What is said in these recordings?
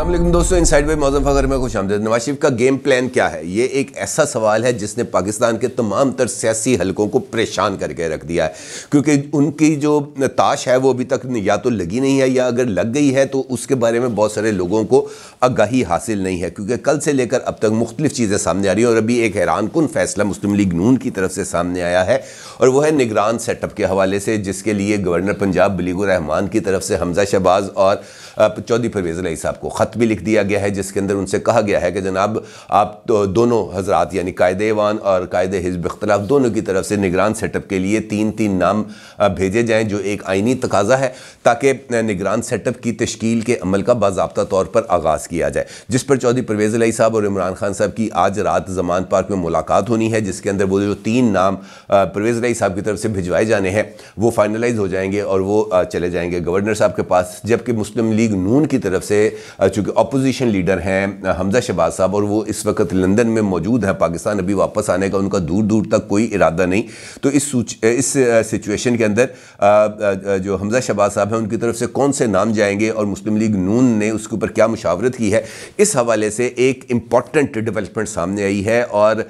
अल्लाह दोस्तों इन साइड पे मौजम फ़खर में खुश आमदेद नवाज शरीफ का गेम प्लान क्या है ये एक ऐसा सवाल है जिसने पाकिस्तान के तमाम तर सियासी हलकों को परेशान करके रख दिया है क्योंकि उनकी जो ताश है वो अभी तक या तो लगी नहीं है या अगर लग गई है तो उसके बारे में बहुत सारे लोगों को आगाही हासिल नहीं है क्योंकि कल से लेकर अब तक मुख्तलिफ चीज़ें सामने आ रही हैं और अभी एक हैरान कन फैसला मुस्लिम लीग नून की तरफ से सामने आया है और वह है निगरान सेटअप के हवाले से जिसके लिए गवर्नर पंजाब बलीगुर रहमान की तरफ से हमजा शहबाज और चौधरी परवेज़ अली साहब को ख़त भी लिख दिया गया है जिसके अंदर उनसे कहा गया है कि जनाब आप तो दोनों हजरात यानी कायद ईवान और कायद हिजब अख्तिलाफ़ दोनों की तरफ से निगरान सेटअप के लिए तीन तीन नाम भेजे जाएँ जो एक आइनी तकाजा है ताकि निगरान सेटअप की तश्कील के अमल का बाबा तौर पर आगाज़ किया जाए जिस पर चौधरी परवेज़ अली साहब और इमरान खान साहब की आज रात जमान पार्क में मुलाकात होनी है जिसके अंदर वो जो तीन नाम परवेज़ अली साहब की तरफ से भिजवाए जाने हैं वो फाइनलाइज हो जाएंगे और वो चले जाएंगे गवर्नर साहब के पास जबकि मुस्लिम लीग लीग नून की तरफ से चूँकि अपोजिशन लीडर हैं हमजा शबाज साहब और वो इस वक्त लंदन में मौजूद हैं पाकिस्तान अभी वापस आने का उनका दूर दूर तक कोई इरादा नहीं तो इस इस सिचुएशन के अंदर जो हमजा शहबाज साहब हैं उनकी तरफ से कौन से नाम जाएंगे और मुस्लिम लीग नून ने उसके ऊपर क्या मुशावरत की है इस हवाले से एक इम्पॉर्टेंट डेवलपमेंट सामने आई है और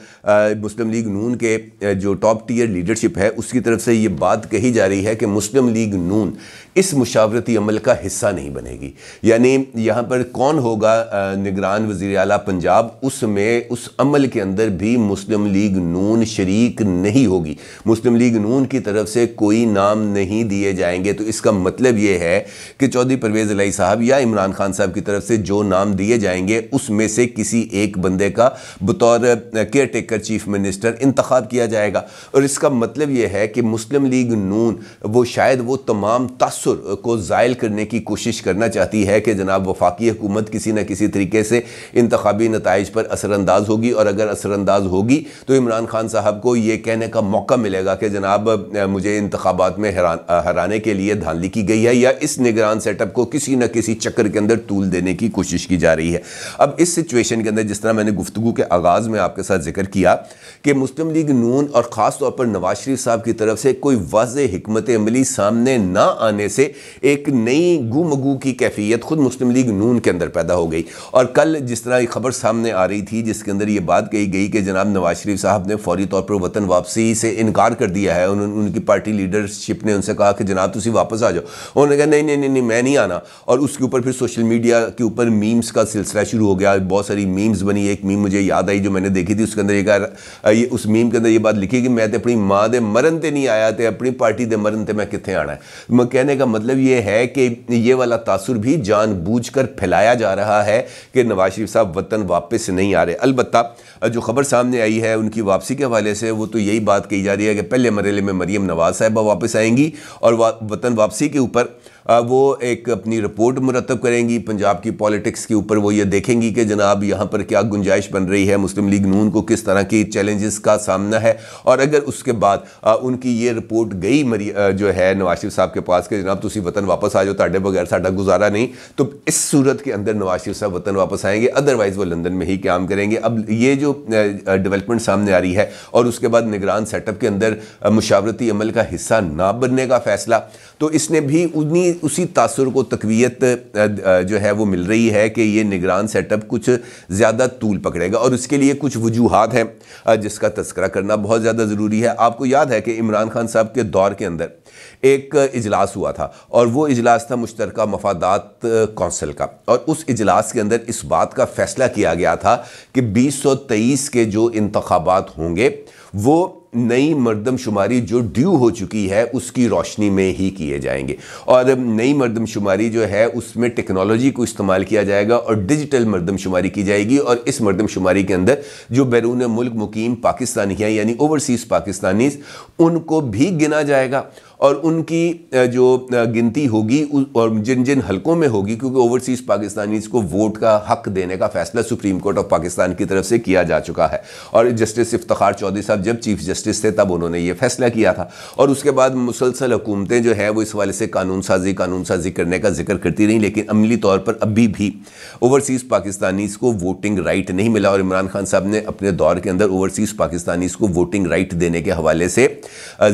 मुस्लिम लीग नून के जो टॉप टीयर लीडरशिप है उसकी तरफ से ये बात कही जा रही है कि मुस्लिम लीग नून इस मुशावरती अमल का हिस्सा नहीं बनेगी यानी यहाँ पर कौन होगा निगरान वजीर अला पंजाब उसमें उस अमल के अंदर भी मुस्लिम लीग नून शरीक नहीं होगी मुस्लिम लीग नून की तरफ से कोई नाम नहीं दिए जाएंगे तो इसका मतलब ये है कि चौधरी परवेज़ अलाई साहब या इमरान खान साहब की तरफ से जो नाम दिए जाएंगे उसमें से किसी एक बंदे का बतौर केयर टेकर चीफ मिनिस्टर इंतखब किया जाएगा और इसका मतलब यह है कि मुस्लिम लीग नून वो शायद वो तमाम तस तासर को ज़ायल करने की कोशिश करना चाहती है कि जनाब वफाकी हुकूमत किसी न किसी तरीके से इंतबी नतज पर असरानंदाज होगी और अगर असरानंदाज होगी तो इमरान खान साहब को ये कहने का मौका मिलेगा कि जनाब मुझे इंतबात में हराने के लिए धांधली की गई है या इस निगरान सेटअप को किसी न किसी चक्कर के अंदर तूल देने की कोशिश की जा रही है अब इस सिचुएशन के अंदर जिस तरह मैंने गुफ्तु के आगाज़ में आपके साथ जिक्र किया कि मुस्लिम लीग नून और ख़ास तौर पर नवाज शरीफ साहब की तरफ से कोई वाज हमत अमली सामने ना आने से एक नई गुमगू की कैफियत खुद मुस्लिम लीग नून के अंदर पैदा हो गई और कल जिस तरह की खबर सामने आ रही थी जिसके अंदर ये बात कही गई कि जनाब नवाज शरीफ साहब ने फौरी तौर पर वतन वापसी से इनकार कर दिया है उन्होंने उनकी पार्टी लीडरशिप ने उनसे कहा कि जनाब तुम वापस आ जाओ उन्होंने कहा नहीं नहीं नहीं नहीं मैं नहीं आना और उसके ऊपर फिर सोशल मीडिया के ऊपर मीम्स का सिलसिला शुरू हो गया बहुत सारी मीम्स बनी एक मीम मुझे याद आई जो मैंने देखी थी उसके अंदर एक उस मीम के अंदर ये बात लिखी कि मैं तो अपनी माँ के मरन से नहीं आया तो अपनी पार्टी के मरन से मैं कितने आना है कहने का का मतलब ये है कि ये वाला तासुर भी जानबूझकर फैलाया जा रहा है कि नवाज शरीफ साहब वतन वापस नहीं आ रहे अलबत् जो खबर सामने आई है उनकी वापसी के हवाले से वो तो यही बात कही जा रही है कि पहले मरहले में मरीम नवाज साहबा वापस आएंगी और वा, वतन वापसी के ऊपर वो एक अपनी रिपोर्ट मुरतब करेंगी पंजाब की पॉलिटिक्स के ऊपर वो ये देखेंगी कि जनाब यहाँ पर क्या गुंजाइश बन रही है मुस्लिम लीग नून को किस तरह की चैलेंजेस का सामना है और अगर उसके बाद उनकी ये रिपोर्ट गई मरी जो है नवाज शरीफ साहब के पास कि जनाब तुम वतन वापस आ जाओ ताडे बगैर साढ़ा गुजारा नहीं तो इस सूरत के अंदर नवाज शरीफ साहब वतन वापस आएंगे अदरवाइज़ वो लंदन में ही काम करेंगे अब ये जो डेवलपमेंट सामने आ रही है और उसके बाद निगरान सेटअप के अंदर मुशावरती अमल का हिस्सा ना बनने का फैसला तो इसने भी उन्हीं उसी तासर को तकवीत जो है वो मिल रही है कि ये निगरान सेटअप कुछ ज़्यादा तूल पकड़ेगा और उसके लिए कुछ वजूहत हैं जिसका तस्करा करना बहुत ज़्यादा ज़रूरी है आपको याद है कि इमरान खान साहब के दौर के अंदर एक इजलास हुआ था और वो इजलास था मुश्तर मफादात कौंसिल का और उस इजलास के अंदर इस बात का फैसला किया गया था कि बीस सौ तेईस के जो इंतबात होंगे वो नई मरदमशुमारी जो ड्यू हो चुकी है उसकी रोशनी में ही किए जाएंगे और नई मरदमशुमारी जो है उसमें टेक्नोलॉजी को इस्तेमाल किया जाएगा और डिजिटल मरदमशुमारी की जाएगी और इस मरदमशुमारी के अंदर जो बैरून मुल्क मुकीम पाकिस्तानी हैं यानी ओवरसीज़ पाकिस्तानी उनको भी गिना जाएगा और उनकी जो गिनती होगी और जिन जिन हलकों में होगी क्योंकि ओवरसीज़ पाकिस्तानीज़ को वोट का हक देने का फैसला सुप्रीम कोर्ट ऑफ पाकिस्तान की तरफ से किया जा चुका है और जस्टिस इफ्तार चौधरी साहब जब चीफ जस्टिस थे तब उन्होंने ये फैसला किया था और उसके बाद मुसलसल हुकूमतें जो है वो इस वाले से कानून साजी कानून साजी करने का जिक्र करती रहीं लेकिन अमली तौर पर अभी भी ओवरसीज़ पाकिस्तानीज़ को वोटिंग राइट नहीं मिला और इमरान खान साहब ने अपने दौर के अंदर ओवरसीज़ पाकिस्तानीज़ को वोटिंग राइट देने के हवाले से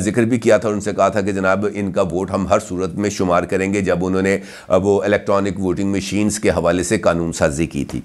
जिक्र भी किया था और उनसे कहा था कि जनाब इनका वोट हम हर सूरत में शुमार करेंगे जब उन्होंने वो इलेक्ट्रॉनिक वोटिंग मशीन्स के हवाले से कानून साजी की थी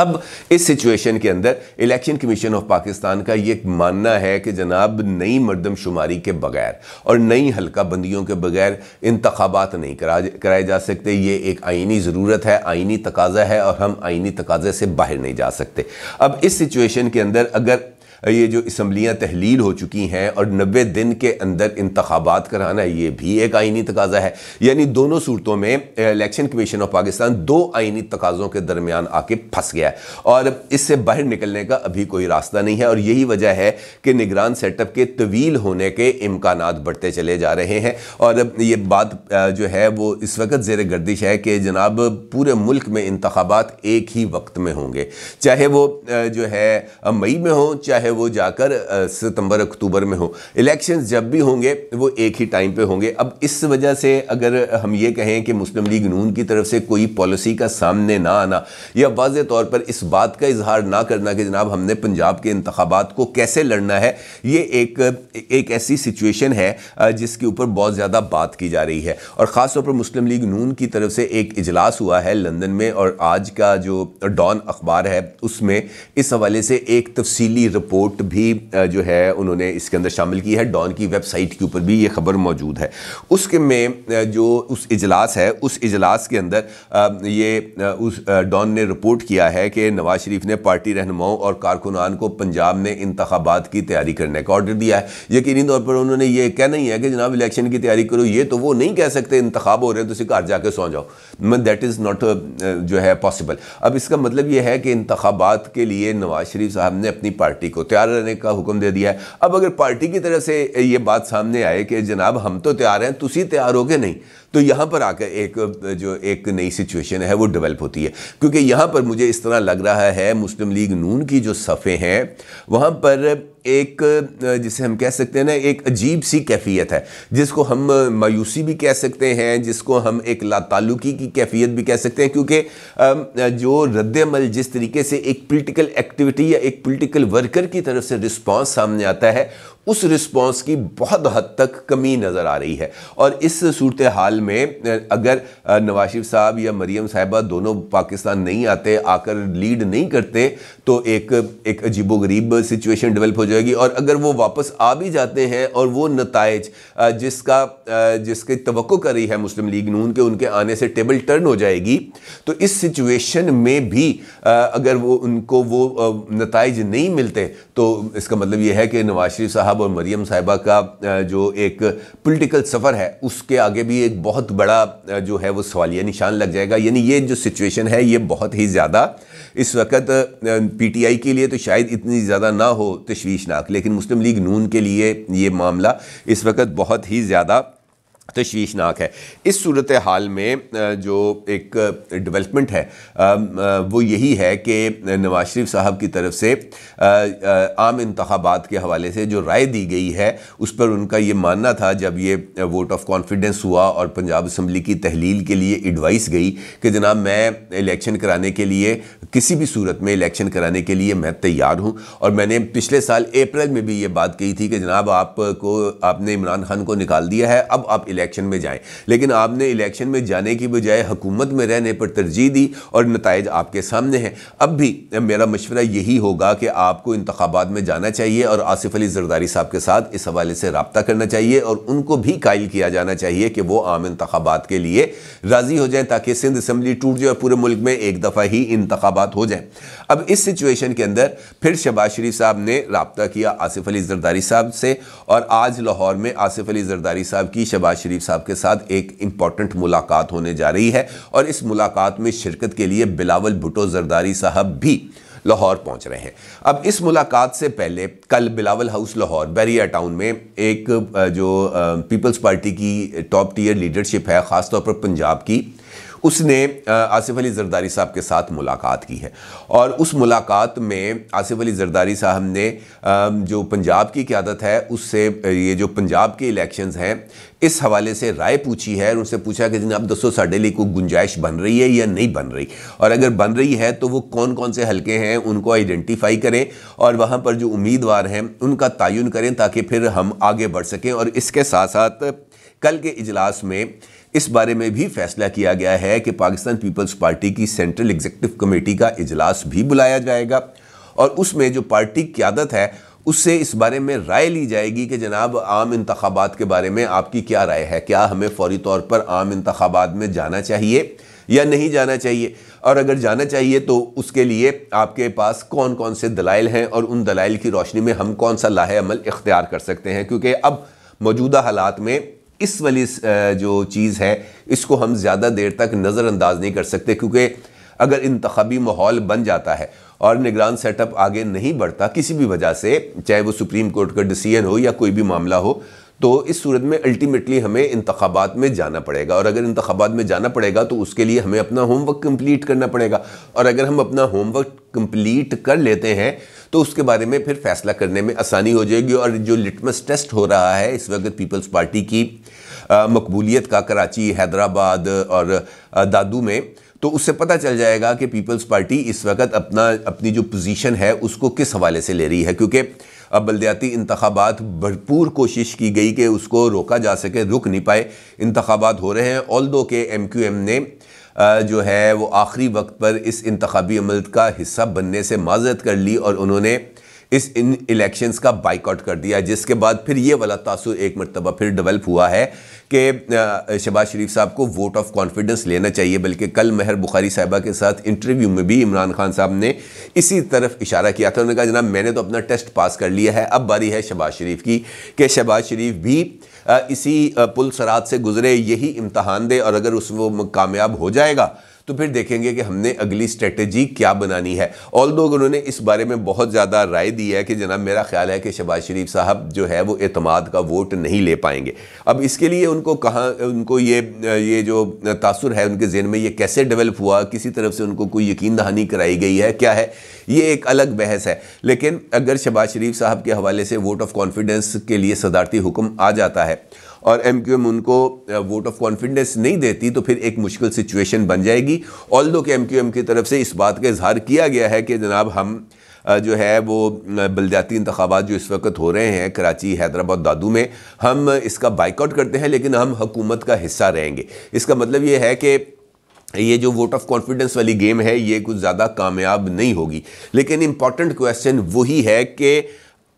अब इस सिचुएशन के अंदर इलेक्शन कमीशन ऑफ पाकिस्तान का ये मानना है कि जनाब नई मरदमशुमारी के बगैर और नई हल्का बंदियों के बगैर इंतबात नहीं करा कराए जा सकते ये एक आइनी ज़रूरत है आइनी तकाजा है और हम आइनी तकाजे से बाहर नहीं जा सकते अब इस सिचुएशन के अंदर अगर ये जो इसम्बलियाँ तहलील हो चुकी हैं और नबे दिन के अंदर इंतबात कराना ये भी एक आइनी तकाजा है यानी दोनों सूरतों में इलेक्शन कमीशन ऑफ पाकिस्तान दो आइनी तकाज़ों के दरमियान आके फंस गया है और इससे बाहर निकलने का अभी कोई रास्ता नहीं है और यही वजह है कि निगरान सेटअप के तवील होने के इम्कान बढ़ते चले जा रहे हैं और ये बात जो है वो इस वक्त जेर गर्दिश है कि जनाब पूरे मुल्क में इंतबात एक ही वक्त में होंगे चाहे वो जो है मई में हों चाहे है वो जाकर सितंबर अक्टूबर में हो इलेक्शंस जब भी होंगे वो एक ही टाइम पे होंगे अब इस वजह से अगर हम ये कहें कि मुस्लिम लीग नून की तरफ से कोई पॉलिसी का सामने ना आना या वाज तौर पर इस बात का इजहार ना करना कि जनाब हमने पंजाब के इंतबात को कैसे लड़ना है ये एक एक ऐसी सिचुएशन है जिसके ऊपर बहुत ज़्यादा बात की जा रही है और ख़ास तौर पर मुस्लिम लीग नून की तरफ से एक इजलास हुआ है लंदन में और आज का जो डॉन अखबार है उसमें इस हवाले से एक तफसीली रिपोर्ट रिपोर्ट भी जो है उन्होंने इसके अंदर शामिल की है डॉन की वेबसाइट के ऊपर भी ये खबर मौजूद है उसके में जो उस इजलास है उस इजलास के अंदर ये उस डॉन ने रिपोर्ट किया है कि नवाज शरीफ ने पार्टी रहनुमाओं और कारकुनान को पंजाब में इंतबात की तैयारी करने का ऑर्डर दिया है यकीनी तौर पर उन्होंने ये कहना ही है कि जनाब इलेक्शन की तैयारी करो ये तो वो नहीं कह सकते इंतखब हो रहे हैं तो घर जाकर सौ जाओ दैट इज़ नॉट जो है पॉसिबल अब इसका मतलब यह है कि इंतबात के लिए नवाज शरीफ साहब ने अपनी पार्टी को तैयार रहने का हुक्म दे दिया है अब अगर पार्टी की तरफ से ये बात सामने आए कि जनाब हम तो तैयार हैं तुम तैयार हो गए नहीं तो यहाँ पर आकर एक जो एक नई सिचुएशन है वो डेवलप होती है क्योंकि यहाँ पर मुझे इस तरह लग रहा है मुस्लिम लीग नून की जो सफ़े हैं वहाँ पर एक जिसे हम कह सकते हैं ना एक अजीब सी कैफियत है जिसको हम मायूसी भी कह सकते हैं जिसको हम एक लातालुकी की कैफियत भी कह सकते हैं क्योंकि जो रद्दमल जिस तरीके से एक पोलिटिकल एक्टिविटी या एक पोलिटिकल वर्कर की तरफ से रिस्पॉन्स सामने आता है उस रिस्पांस की बहुत हद तक कमी नज़र आ रही है और इस सूरत हाल में अगर नवाशिफ साहब या मरीम साहिबा दोनों पाकिस्तान नहीं आते आकर लीड नहीं करते तो एक एक अजीबोगरीब सिचुएशन डेवलप हो जाएगी और अगर वो वापस आ भी जाते हैं और वो नतज जिसका जिसकी तो करी है मुस्लिम लीग नून के उनके आने से टेबल टर्न हो जाएगी तो इस सिचुएशन में भी अगर वो उनको वो नतज नहीं मिलते तो इसका मतलब ये है कि नवाज शरीफ साहब और मरीम साहिबा का जो एक पोलिटिकल सफ़र है उसके आगे भी एक बहुत बड़ा जो है वो सवालिया निशान लग जाएगा यानी ये जो सिचुएशन है ये बहुत ही ज़्यादा इस वक्त पीटीआई के लिए तो शायद इतनी ज़्यादा ना हो तशवीशनाक लेकिन मुस्लिम लीग नून के लिए ये मामला इस वक्त बहुत ही ज़्यादा तशवीशनाक है इस सूरत हाल में जो एक डेवलपमेंट है वो यही है कि नवाज शरीफ साहब की तरफ से आम इंतबात के हवाले से जो राय दी गई है उस पर उनका ये मानना था जब ये वोट ऑफ कॉन्फिडेंस हुआ और पंजाब असम्बली की तहलील के लिए एडवाइस गई कि जनाब मैं इलेक्शन कराने के लिए किसी भी सूरत में इलेक्शन कराने के लिए मैं तैयार हूँ और मैंने पिछले साल अप्रैल में भी ये बात कही थी कि जनाब आपको आपने इमरान खान को निकाल दिया है अब आप इलेक्शन में जाएं लेकिन आपने इलेक्शन में जाने की बजाय हुकूमत में रहने पर तरजीह दी और नतज आपके सामने हैं अब भी मेरा मशवरा यही होगा कि आपको इंतबात में जाना चाहिए और आसिफ अली जरदारी साहब के साथ इस हवाले से रबता करना चाहिए और उनको भी कायल किया जाना चाहिए कि वो आम इंतबात के लिए राज़ी हो जाए ताकि सिंध असम्बली टूट जाए और पूरे मुल्क में एक दफ़ा ही इंतबात हो जाए अब इस सिचुएशन के अंदर फिर शबाज शरीफ साहब ने रबता किया आसिफ अली जरदारी साहब से और आज लाहौर में आसिफ अली जरदारी साहब की शबाज शरीफ साहब के साथ एक इम्पॉर्टेंट मुलाकात होने जा रही है और इस मुलाकात में शिरकत के लिए बिलावल भुटो जरदारी साहब भी लाहौर पहुंच रहे हैं अब इस मुलाकात से पहले कल बिलावल हाउस लाहौर बैरिया टाउन में एक जो पीपल्स पार्टी की टॉप टीयर लीडरशिप है ख़ासतौर पर पंजाब की उसने आसिफ अली जरदारी साहब के साथ मुलाकात की है और उस मुलाकात में आसिफ अली जरदारी साहब ने जो पंजाब की क्यादत है उससे ये जो पंजाब के इलेक्शंस हैं इस हवाले से राय पूछी है और उनसे पूछा कि जनाब दसो साढ़े लिए कोई गुंजाइश बन रही है या नहीं बन रही और अगर बन रही है तो वो कौन कौन से हलके हैं उनको आइडेंटिफाई करें और वहाँ पर जो उम्मीदवार हैं उनका तयन करें ताकि फिर हम आगे बढ़ सकें और इसके साथ साथ कल के इजलास में इस बारे में भी फैसला किया गया है कि पाकिस्तान पीपल्स पार्टी की सेंट्रल एग्जीक्यूटिव कमेटी का इजलास भी बुलाया जाएगा और उसमें जो पार्टी क्यादत है उससे इस बारे में राय ली जाएगी कि जनाब आम इंतबात के बारे में आपकी क्या राय है क्या हमें फौरी तौर पर आम इंतबात में जाना चाहिए या नहीं जाना चाहिए और अगर जाना चाहिए तो उसके लिए आपके पास कौन कौन से दलाइल हैं और उन दलाइल की रोशनी में हम कौन सा लाहेमल अमल इख्तियार कर सकते हैं क्योंकि अब मौजूदा हालात में इस वाली जो चीज़ है इसको हम ज़्यादा देर तक नज़रअंदाज नहीं कर सकते क्योंकि अगर इंतबी माहौल बन जाता है और निगरान सेटअप आगे नहीं बढ़ता किसी भी वजह से चाहे वो सुप्रीम कोर्ट का डिसीजन हो या कोई भी मामला हो तो इस सूरत में अल्टीमेटली हमें इंतबात में जाना पड़ेगा और अगर इंतबात में जाना पड़ेगा तो उसके लिए हमें अपना होमवर्क कंप्लीट करना पड़ेगा और अगर हम अपना होमवर्क कंप्लीट कर लेते हैं तो उसके बारे में फिर फैसला करने में आसानी हो जाएगी और जो लिटमस टेस्ट हो रहा है इस वक्त पीपल्स पार्टी की मकबूलियत का कराची हैदराबाद और दादू में तो उससे पता चल जाएगा कि पीपल्स पार्टी इस वक्त अपना अपनी जो पोजीशन है उसको किस हवाले से ले रही है क्योंकि अब बल्दियाती इंतबात भरपूर कोशिश की गई कि उसको रोका जा सके रुक नहीं पाए इंतबात हो रहे हैं ऑल दो के एम क्यू एम ने जो है वो आखिरी वक्त पर इस इंतबी अमल का हिस्सा बनने से माजरत कर ली और उन्होंने इस इन इलेक्शंस का बाइकआउट कर दिया जिसके बाद फिर ये वाला तासुर एक मरतबा फिर डेवलप हुआ है कि शहबाज शरीफ साहब को वोट ऑफ कॉन्फिडेंस लेना चाहिए बल्कि कल महर बुखारी साहबा के साथ इंटरव्यू में भी इमरान खान साहब ने इसी तरफ इशारा किया था उन्होंने कहा जनाब मैंने तो अपना टेस्ट पास कर लिया है अब बारी है शहबाज शरीफ की कि शहबाज शरीफ भी इसी पुल सरात से गुजरे यही इम्तहान दे और अगर उस वो कामयाब हो जाएगा तो फिर देखेंगे कि हमने अगली स्ट्रेटेजी क्या बनानी है ऑल दो उन्होंने इस बारे में बहुत ज़्यादा राय दी है कि जनाब मेरा ख्याल है कि शबाज शरीफ साहब जो है वो अतमाद का वोट नहीं ले पाएंगे अब इसके लिए उनको कहाँ उनको ये ये जो तासर है उनके जहन में ये कैसे डेवलप हुआ किसी तरफ से उनको कोई यकीन दहानी कराई गई है क्या है ये एक अलग बहस है लेकिन अगर शबाज शरीफ साहब के हवाले से वोट ऑफ कॉन्फिडेंस के लिए सदारती हुक्म आ जाता है और एम क्यू एम उनको वोट ऑफ कॉन्फिडेंस नहीं देती तो फिर एक मुश्किल सिचुएशन बन जाएगी ऑल दो के एम क्यू एम की तरफ से इस बात का इजहार किया गया है कि जनाब हम uh, जो है वो uh, बलदियाती इंतबात जो इस वक्त हो रहे हैं कराची हैदराबाद दादू में हम इसका बाइकआउट करते हैं लेकिन हम हकूमत का हिस्सा रहेंगे इसका मतलब ये है कि ये जो वोट ऑफ कॉन्फिडेंस वाली गेम है ये कुछ ज़्यादा कामयाब नहीं होगी लेकिन इम्पॉर्टेंट क्वेश्चन वही है कि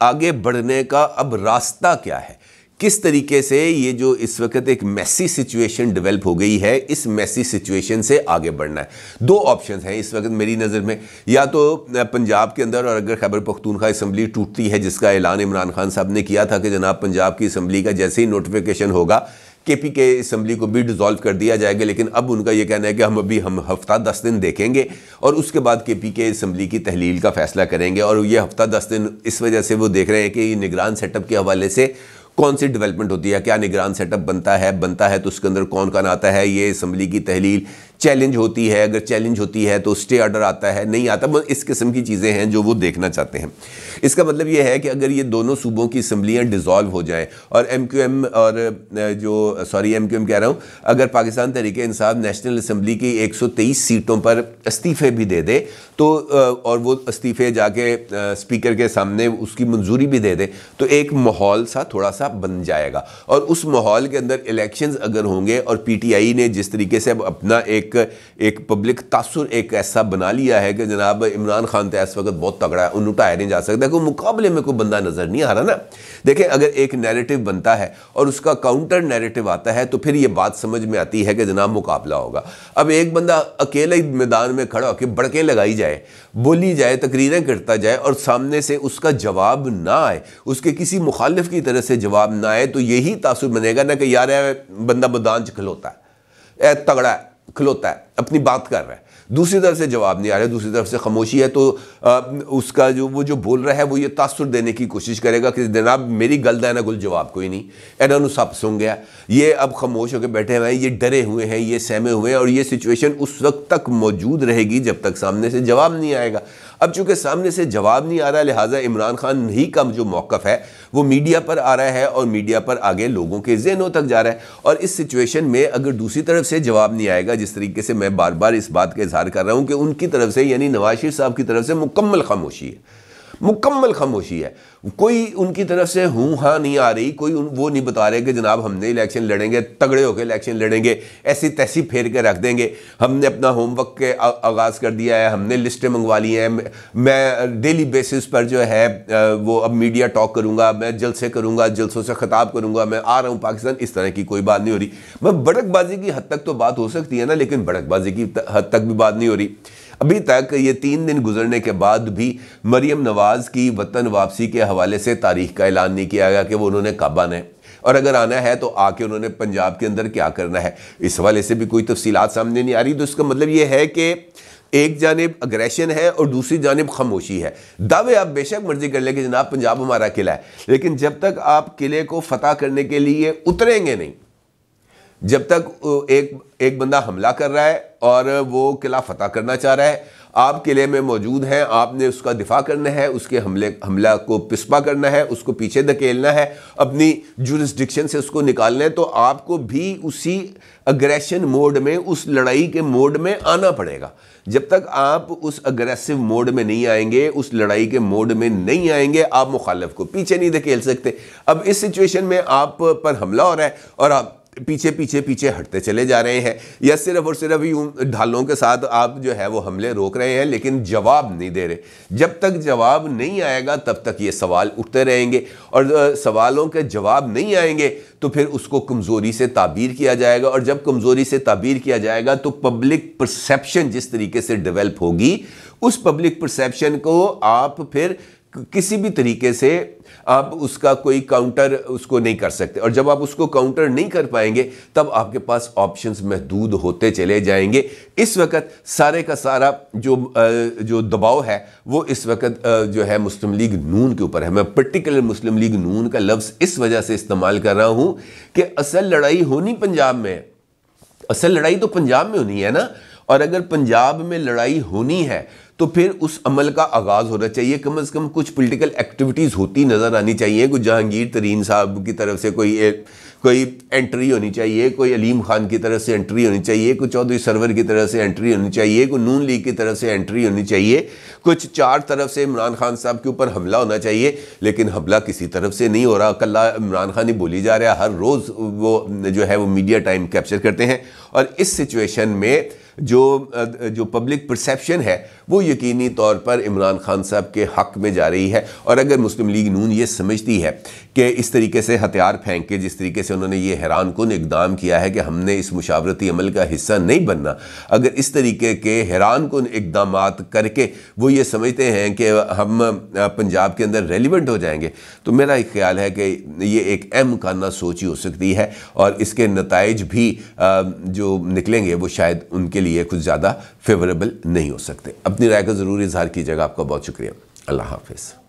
आगे बढ़ने का अब रास्ता क्या है किस तरीके से ये जो इस वक्त एक मैसी सिचुएशन डेवलप हो गई है इस मैसी सिचुएशन से आगे बढ़ना है दो ऑप्शन हैं इस वक्त मेरी नज़र में या तो पंजाब के अंदर और अगर खैबर पख्तूनखा इसम्बली टूटती है जिसका ऐलान इमरान खान साहब ने किया था कि जनाब पंजाब की इसम्बली का जैसे ही नोटिफिकेशन होगा के पी के इसम्बली को भी डिज़ोल्व कर दिया जाएगा लेकिन अब उनका यह कहना है कि हम अभी हम हफ्ता दस दिन देखेंगे और उसके बाद के पी के इसम्बली की तहलील का फैसला करेंगे और ये हफ्ता दस दिन इस वजह से वो देख रहे हैं कि निगरान सेटअप के हवाले से कौन सी डेवलपमेंट होती है क्या निगरान सेटअप बनता है बनता है तो उसके अंदर कौन कौन आता है ये असम्बली की तहलील चैलेंज होती है अगर चैलेंज होती है तो स्टे ऑर्डर आता है नहीं आता इस किस्म की चीज़ें हैं जो वो देखना चाहते हैं इसका मतलब ये है कि अगर ये दोनों सूबों की असम्बलियाँ डिज़ोल्व हो जाएँ और एम क्यू एम और जो सॉरी एम क्यू एम कह रहा हूँ अगर पाकिस्तान तहरीक इंसाफ नेशनल असम्बली की एक सौ तेईस सीटों पर इस्तीफ़े भी दे दे तो और वो इस्तीफ़े जाके स्पीकर के सामने उसकी मंजूरी भी दे दे तो एक माहौल सा थोड़ा सा बन जाएगा और उस माहौल के अंदर इलेक्शन अगर होंगे और पी टी आई ने जिस तरीके से अब अपना एक एक एक पब्लिक तासुर एक ऐसा बना लिया है कि जनाब इमरान खान तो इस वक्त बहुत तगड़ा है उन्होंने टाया नहीं जा सकता देखो मुकाबले में कोई बंदा नज़र नहीं आ रहा ना देखें अगर एक नैरेटिव बनता है और उसका काउंटर नैरेटिव आता है तो फिर ये बात समझ में आती है कि जनाब मुकाबला होगा अब एक बंदा अकेले ही मैदान में खड़ा होकर बड़कें लगाई जाए बोली जाए तकरीरें करता जाए और सामने से उसका जवाब ना आए उसके किसी मुखालिफ की तरह से जवाब ना आए तो यही तासुर बनेगा ना कि यार बंदा मैदान च खलोता है तगड़ा है खिलौता है अपनी बात कर रहा है दूसरी तरफ से जवाब नहीं आ रहा दूसरी तरफ से खामोशी है तो आ, उसका जो वो जो बोल रहा है वो ये तासर देने की कोशिश करेगा कि जनाब मेरी गलत है ना गुल जवाब कोई नहीं एना सप सुन गया ये अब खामोश होकर बैठे हुए हैं ये डरे हुए हैं ये सहमे हुए हैं और ये सिचुएशन उस वक्त तक मौजूद रहेगी जब तक सामने से जवाब नहीं आएगा अब चूंकि सामने से जवाब नहीं आ रहा लिहाजा इमरान खान ही का जो मौक़ है वो मीडिया पर आ रहा है और मीडिया पर आगे लोगों के जहनों तक जा रहा है और इस सिचुएशन में अगर दूसरी तरफ से जवाब नहीं आएगा जिस तरीके से मैं बार बार इस बात का इजहार कर रहा हूँ कि उनकी तरफ से यानी नवाज शरीफ साहब की तरफ से मुकम्मल खामोशी है मुकम्मल खामोशी है कोई उनकी तरफ से हूँ हाँ नहीं आ रही कोई वो नहीं बता रहे कि जनाब हमने इलेक्शन लड़ेंगे तगड़े होकर इलेक्शन लड़ेंगे ऐसी तैसी फेर के रख देंगे हमने अपना होमवर्क के आगाज़ कर दिया है हमने लिस्टें मंगवा ली हैं मैं डेली बेसिस पर जो है वो अब मीडिया टॉक करूँगा मैं जलसे करूँगा जलसों से ख़ताब करूँगा मैं आ रहा हूँ पाकिस्तान इस तरह की कोई बात नहीं हो रही मैं बड़कबाजी की हद तक तो बात हो सकती है ना लेकिन बड़कबाजी की हद तक भी बात नहीं हो रही अभी तक ये तीन दिन गुजरने के बाद भी मरियम नवाज़ की वतन वापसी के हवाले से तारीख का ऐलान नहीं किया गया कि वो उन्होंने कब आना है और अगर आना है तो आके उन्होंने पंजाब के अंदर क्या करना है इस हवाले से भी कोई तफसीत सामने नहीं आ रही तो इसका मतलब ये है कि एक जानब अग्रेशन है और दूसरी जानब खामोशी है दावे आप बेशक मर्जी कर लेंगे कि जनाब पंजाब हमारा किला है लेकिन जब तक आप किले को फतेह करने के लिए उतरेंगे नहीं जब तक एक एक बंदा हमला कर रहा है और वो किला फतह करना चाह रहा है आप किले में मौजूद हैं आपने उसका दिफा करना है उसके हमले हमला को पिस्पा करना है उसको पीछे धकेलना है अपनी जुरिस्डिक्शन से उसको निकालना है तो आपको भी उसी अग्रेशन मोड में उस लड़ाई के मोड में आना पड़ेगा जब तक आप उस अग्रेसिव मोड में नहीं आएंगे उस लड़ाई के मोड में नहीं आएंगे आप मुखालफ को पीछे नहीं धकेल सकते अब इस सिचुएशन में आप पर हमला हो रहा है और आप पीछे पीछे पीछे हटते चले जा रहे हैं या सिर्फ और सिर्फ यूं ढालों के साथ आप जो है वो हमले रोक रहे हैं लेकिन जवाब नहीं दे रहे जब तक जवाब नहीं आएगा तब तक ये सवाल उठते रहेंगे और सवालों के जवाब नहीं आएंगे तो फिर उसको कमज़ोरी से ताबीर किया जाएगा और जब कमज़ोरी से ताबीर किया जाएगा तो पब्लिक परसेप्शन जिस तरीके से डिवेल्प होगी उस पब्लिक परसेप्शन को आप फिर किसी भी तरीके से आप उसका कोई काउंटर उसको नहीं कर सकते और जब आप उसको काउंटर नहीं कर पाएंगे तब आपके पास ऑप्शंस महदूद होते चले जाएंगे इस वक्त सारे का सारा जो जो दबाव है वो इस वक्त जो है मुस्लिम लीग नून के ऊपर है मैं पर्टिकुलर मुस्लिम लीग नून का लफ्ज़ इस वजह से इस्तेमाल कर रहा हूँ कि असल लड़ाई होनी पंजाब में असल लड़ाई तो पंजाब में होनी है ना और अगर पंजाब में लड़ाई होनी है तो फिर उस अमल का आगाज़ होना चाहिए कम अज़ कम कुछ पॉलिटिकल एक्टिविटीज़ होती नज़र आनी चाहिए कुछ जहांगीर तरीन साहब की तरफ से कोई ए, कोई एंट्री होनी चाहिए कोई अलीम खान की तरफ से एंट्री होनी चाहिए कोई चौधरी सरवर की तरफ से एंट्री होनी चाहिए कोई नून लीग की तरफ से एंट्री होनी चाहिए कुछ चार तरफ से इमरान खान साहब के ऊपर हमला होना चाहिए लेकिन हमला किसी तरफ से नहीं हो रहा कल्ला इमरान खान ही बोली जा रहा है हर रोज़ वो जो है वो मीडिया टाइम कैप्चर करते हैं और इस सिचुएशन में जो जो पब्लिक परसेप्शन है वो यकीनी तौर पर इमरान खान साहब के हक में जा रही है और अगर मुस्लिम लीग नून ये समझती है कि इस तरीके से हथियार फेंक के जिस तरीके से उन्होंने ये हैरान कन इकदाम किया है कि हमने इस मुशावरती अमल का हिस्सा नहीं बनना अगर इस तरीके के हैरान कन इकदाम करके वो ये समझते हैं कि हम पंजाब के अंदर रेलिवेंट हो जाएंगे तो मेरा एक ख्याल है कि ये एक अहम काना सोच ही हो सकती है और इसके नतज भी जो निकलेंगे वो शायद उनके के लिए कुछ ज़्यादा फेवरेबल नहीं हो सकते अपनी राय का ज़रूर इजहार कीजिएगा आपका बहुत शुक्रिया अल्लाह हाफिज़